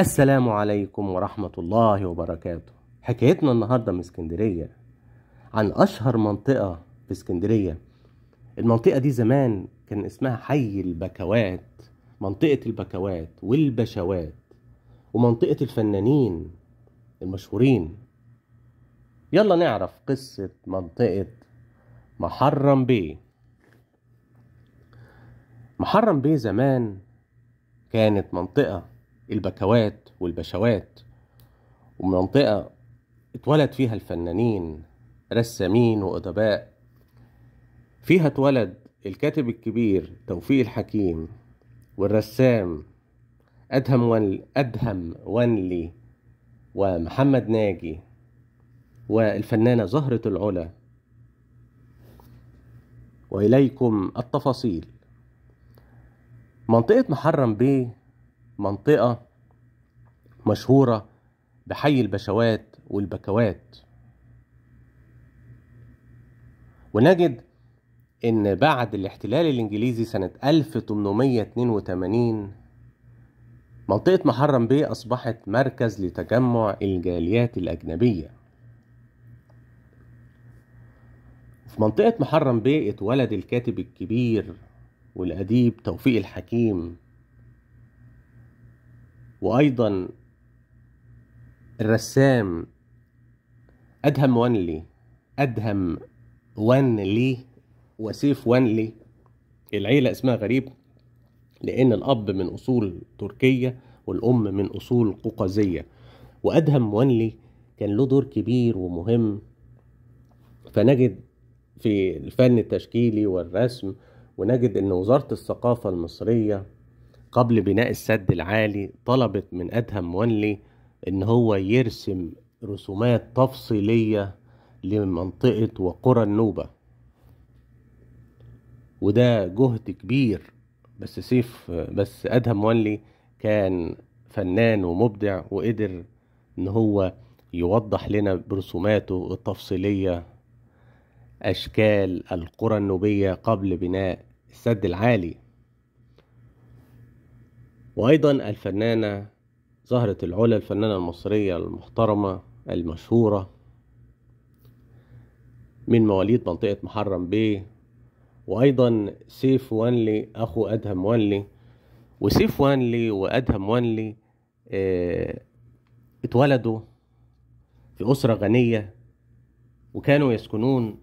السلام عليكم ورحمة الله وبركاته حكايتنا النهاردة من اسكندرية عن أشهر منطقة في اسكندرية المنطقة دي زمان كان اسمها حي البكوات منطقة البكوات والبشوات ومنطقة الفنانين المشهورين يلا نعرف قصة منطقة محرم بيه محرم بيه زمان كانت منطقة البكوات والبشوات ومنطقة اتولد فيها الفنانين رسامين وأدباء فيها اتولد الكاتب الكبير توفيق الحكيم والرسام أدهم ون أدهم ونلي ومحمد ناجي والفنانة زهرة العلا وإليكم التفاصيل منطقة محرم بيه منطقة مشهورة بحي البشوات والبكوات ونجد ان بعد الاحتلال الانجليزي سنة 1882 منطقة محرم بيه اصبحت مركز لتجمع الجاليات الاجنبية في منطقة محرم بيه اتولد الكاتب الكبير والأديب توفيق الحكيم وأيضا الرسام أدهم وانلي أدهم وانلي وسيف وانلي العيلة اسمها غريب لأن الأب من أصول تركية والأم من أصول قوقازية وأدهم وانلي كان له دور كبير ومهم فنجد في الفن التشكيلي والرسم ونجد أن وزارة الثقافة المصرية قبل بناء السد العالي طلبت من أدهم وانلي إن هو يرسم رسومات تفصيلية لمنطقة وقرى النوبة وده جهد كبير بس سيف بس أدهم وانلي كان فنان ومبدع وقدر إن هو يوضح لنا برسوماته التفصيلية أشكال القرى النوبية قبل بناء السد العالي وأيضا الفنانة زهرة العلا الفنانة المصرية المحترمة المشهورة من مواليد منطقة محرم بيه وأيضا سيف وانلي أخو أدهم وانلي وسيف وانلي وأدهم وانلي اه اتولدوا في أسرة غنية وكانوا يسكنون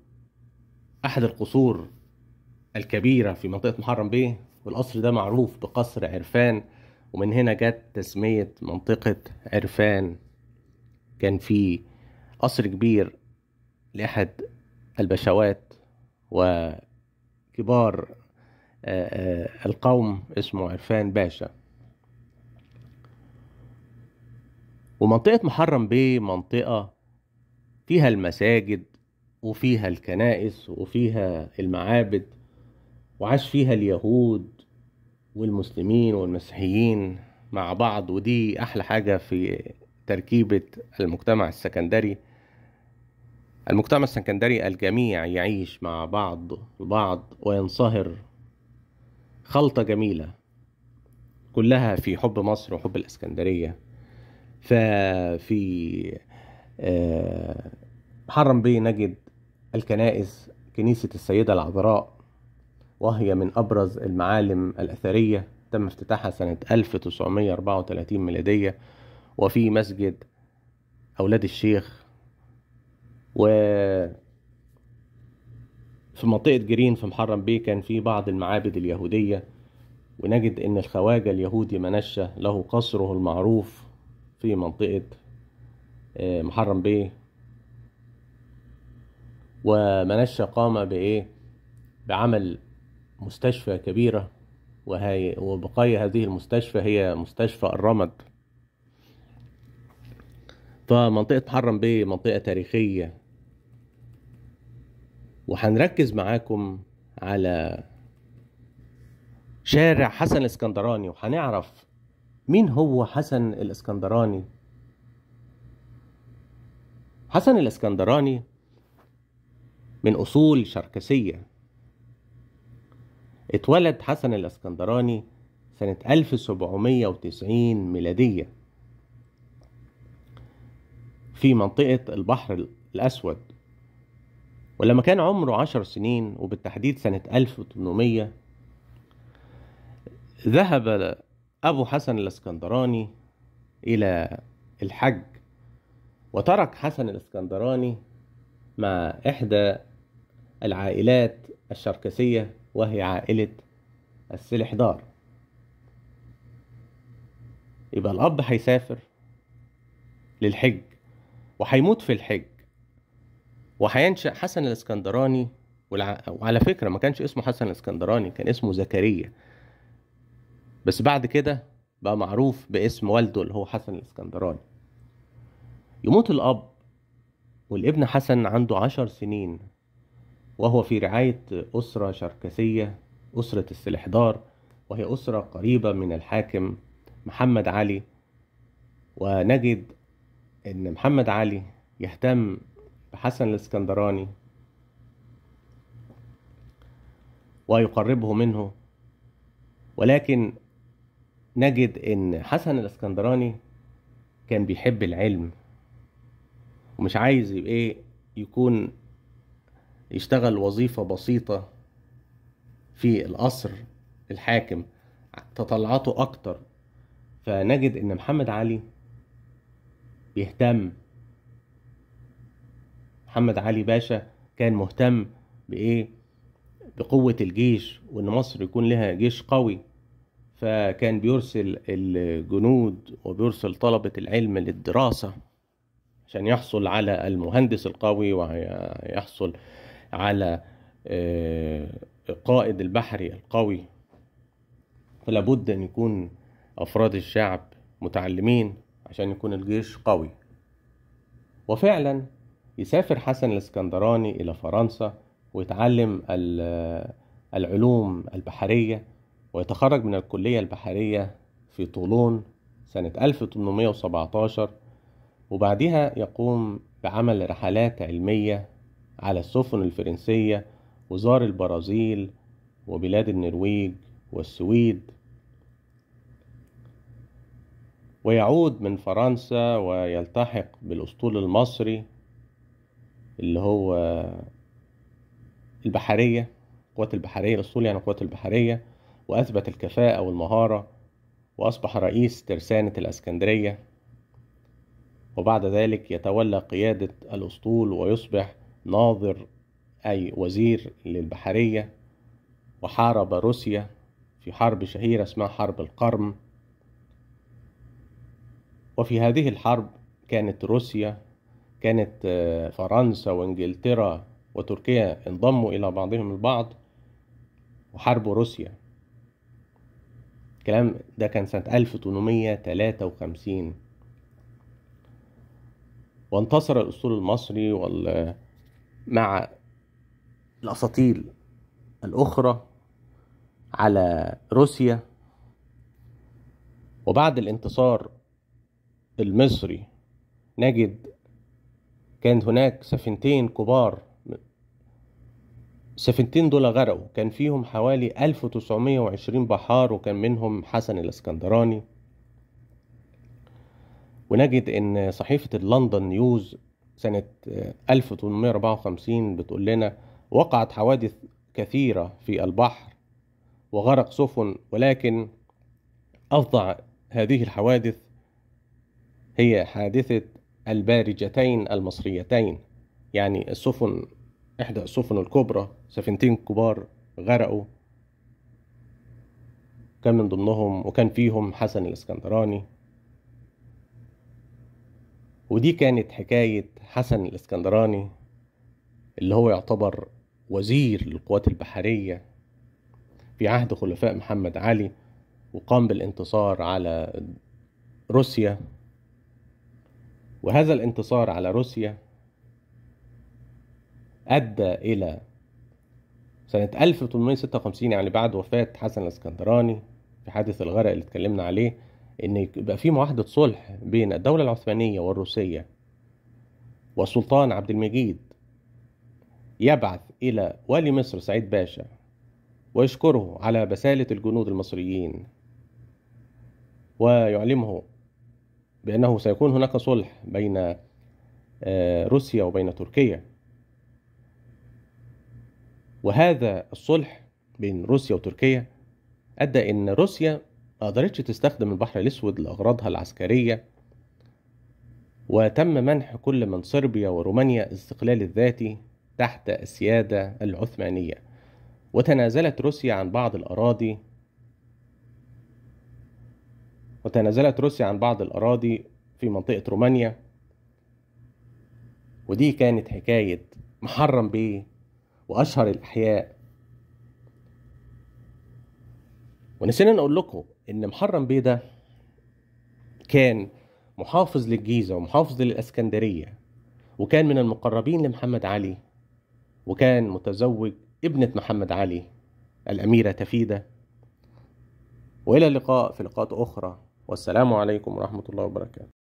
أحد القصور الكبيرة في منطقة محرم بيه والقصر ده معروف بقصر عرفان ومن هنا جت تسمية منطقة عرفان كان في قصر كبير لأحد البشوات وكبار آه، آه، القوم اسمه عرفان باشا ومنطقة محرم بيه منطقة فيها المساجد وفيها الكنائس وفيها المعابد وعاش فيها اليهود والمسلمين والمسيحيين مع بعض ودي احلى حاجه في تركيبه المجتمع السكندري المجتمع السكندري الجميع يعيش مع بعض البعض وينصهر خلطه جميله كلها في حب مصر وحب الاسكندريه ففي آه، حرم بيه نجد الكنائس كنيسه السيده العذراء وهي من أبرز المعالم الأثرية تم افتتاحها سنة 1934 ميلادية وفي مسجد أولاد الشيخ و في منطقة جرين في محرم بيه كان في بعض المعابد اليهودية ونجد أن الخواجة اليهودي منشا له قصره المعروف في منطقة آه، محرم بيه ومنشا قام بإيه بعمل مستشفى كبيرة وهي وبقايا هذه المستشفى هي مستشفى الرمد فمنطقة محرم بيه منطقة تاريخية وهنركز معاكم على شارع حسن الاسكندراني وهنعرف مين هو حسن الاسكندراني حسن الاسكندراني من أصول شركسية اتولد حسن الاسكندراني سنة 1790 ميلادية في منطقة البحر الأسود ولما كان عمره عشر سنين وبالتحديد سنة 1800 ذهب أبو حسن الاسكندراني إلى الحج وترك حسن الاسكندراني مع إحدى العائلات الشركسية وهي عائلة السلحدار يبقى الأب هيسافر للحج وهيموت في الحج وهينشأ حسن الإسكندراني وعلى فكرة ما كانش اسمه حسن الإسكندراني كان اسمه زكريا بس بعد كده بقى معروف باسم والده اللي هو حسن الإسكندراني يموت الأب والابن حسن عنده عشر سنين وهو في رعاية أسرة شركسية أسرة السلحدار وهي أسرة قريبة من الحاكم محمد علي ونجد أن محمد علي يهتم بحسن الاسكندراني ويقربه منه ولكن نجد ان حسن الاسكندراني كان بيحب العلم ومش عايز يبقى ايه يكون يشتغل وظيفة بسيطة في القصر الحاكم تطلعاته أكتر فنجد إن محمد علي بيهتم محمد علي باشا كان مهتم بإيه بقوة الجيش وإن مصر يكون لها جيش قوي فكان بيرسل الجنود وبيرسل طلبة العلم للدراسة عشان يحصل على المهندس القوي ويحصل على آه، قائد البحري القوي فلا بد ان يكون افراد الشعب متعلمين عشان يكون الجيش قوي وفعلا يسافر حسن الاسكندراني الى فرنسا ويتعلم آه، العلوم البحريه ويتخرج من الكليه البحريه في طولون سنه 1817 وبعدها يقوم بعمل رحلات علميه على السفن الفرنسية وزار البرازيل وبلاد النرويج والسويد ويعود من فرنسا ويلتحق بالأسطول المصري اللي هو البحرية قوات البحرية الأسطول يعني قوات البحرية وأثبت الكفاءة والمهارة وأصبح رئيس ترسانة الأسكندرية وبعد ذلك يتولى قيادة الأسطول ويصبح ناظر أي وزير للبحرية وحارب روسيا في حرب شهيرة اسمها حرب القرم وفي هذه الحرب كانت روسيا كانت آه، فرنسا وانجلترا وتركيا انضموا إلى بعضهم البعض وحاربوا روسيا الكلام ده كان سنة 1853 وانتصر الأسطول المصري وال مع الاساطيل الاخرى على روسيا وبعد الانتصار المصري نجد كان هناك سفينتين كبار سفينتين دول غرقوا كان فيهم حوالي 1920 بحار وكان منهم حسن الاسكندراني ونجد ان صحيفة اللندن نيوز سنة 1854 بتقول لنا وقعت حوادث كثيرة في البحر وغرق سفن ولكن أفظع هذه الحوادث هي حادثة البارجتين المصريتين يعني السفن إحدى السفن الكبرى سفينتين كبار غرقوا كان من ضمنهم وكان فيهم حسن الاسكندراني ودي كانت حكاية حسن الاسكندراني اللي هو يعتبر وزير للقوات البحرية في عهد خلفاء محمد علي وقام بالانتصار على روسيا وهذا الانتصار على روسيا أدى إلى سنة 1856 يعني بعد وفاة حسن الاسكندراني في حادث الغرق اللي اتكلمنا عليه ان يبقى في معاهده صلح بين الدوله العثمانيه والروسيه والسلطان عبد المجيد يبعث الى والي مصر سعيد باشا ويشكره على بساله الجنود المصريين ويعلمه بانه سيكون هناك صلح بين آه، روسيا وبين تركيا وهذا الصلح بين روسيا وتركيا ادى ان روسيا ما قدرتش تستخدم البحر الأسود لأغراضها العسكرية وتم منح كل من صربيا ورومانيا الاستقلال الذاتي تحت السيادة العثمانية وتنازلت روسيا عن بعض الأراضي وتنازلت روسيا عن بعض الأراضي في منطقة رومانيا ودي كانت حكاية محرم بيه وأشهر الأحياء ونسينا نقول لكم ان محرم بيه ده كان محافظ للجيزه ومحافظ للاسكندريه وكان من المقربين لمحمد علي وكان متزوج ابنه محمد علي الاميره تفيده والى اللقاء في لقاءات اخرى والسلام عليكم ورحمه الله وبركاته